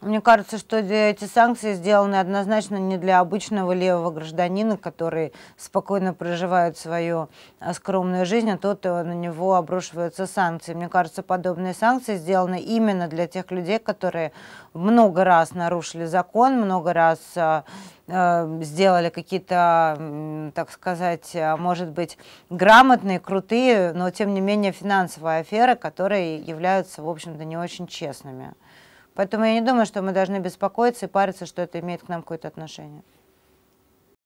Мне кажется, что эти санкции сделаны однозначно не для обычного левого гражданина, который спокойно проживает свою а, скромную жизнь, а тут э, на него обрушиваются санкции. Мне кажется, подобные санкции сделаны именно для тех людей, которые много раз нарушили закон, много раз а, э, сделали какие-то, так сказать, а, может быть, грамотные, крутые, но тем не менее финансовые аферы, которые являются, в общем-то, не очень честными. Поэтому я не думаю, что мы должны беспокоиться и париться, что это имеет к нам какое-то отношение.